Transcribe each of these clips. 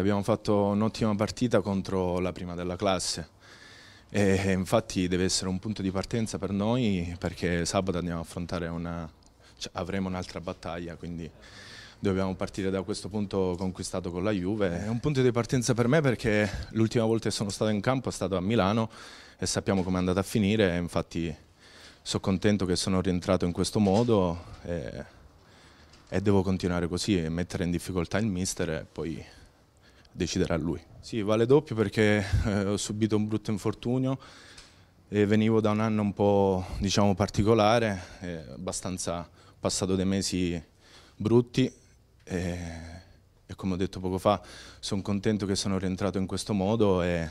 Abbiamo fatto un'ottima partita contro la prima della classe e infatti deve essere un punto di partenza per noi perché sabato andiamo a affrontare una, cioè avremo un'altra battaglia, quindi dobbiamo partire da questo punto conquistato con la Juve. È un punto di partenza per me perché l'ultima volta che sono stato in campo è stato a Milano e sappiamo come è andata a finire, infatti sono contento che sono rientrato in questo modo e, e devo continuare così e mettere in difficoltà il mister e poi deciderà lui. Sì, vale doppio perché eh, ho subito un brutto infortunio e venivo da un anno un po' diciamo, particolare, eh, abbastanza passato dei mesi brutti e, e, come ho detto poco fa sono contento che sono rientrato in questo modo e,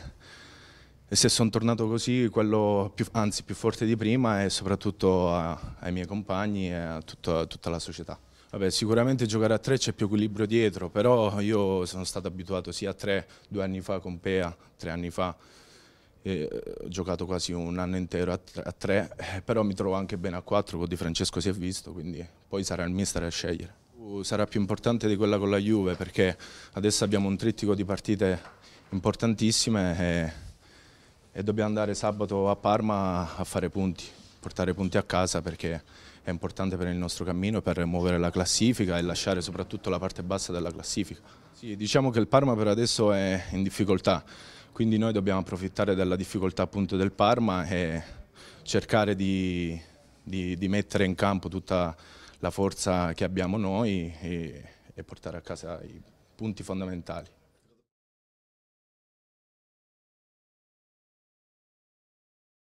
e se sono tornato così, quello più, anzi più forte di prima e soprattutto a, ai miei compagni e a tutta, tutta la società. Vabbè, sicuramente giocare a tre c'è più equilibrio dietro, però io sono stato abituato sia a tre due anni fa con Pea, tre anni fa, eh, ho giocato quasi un anno intero a, a tre, eh, però mi trovo anche bene a quattro, con Di Francesco si è visto, quindi poi sarà il mister a scegliere. Sarà più importante di quella con la Juve perché adesso abbiamo un trittico di partite importantissime e, eh, e dobbiamo andare sabato a Parma a fare punti portare punti a casa perché è importante per il nostro cammino, per muovere la classifica e lasciare soprattutto la parte bassa della classifica. Sì, diciamo che il Parma per adesso è in difficoltà, quindi noi dobbiamo approfittare della difficoltà appunto del Parma e cercare di, di, di mettere in campo tutta la forza che abbiamo noi e, e portare a casa i punti fondamentali.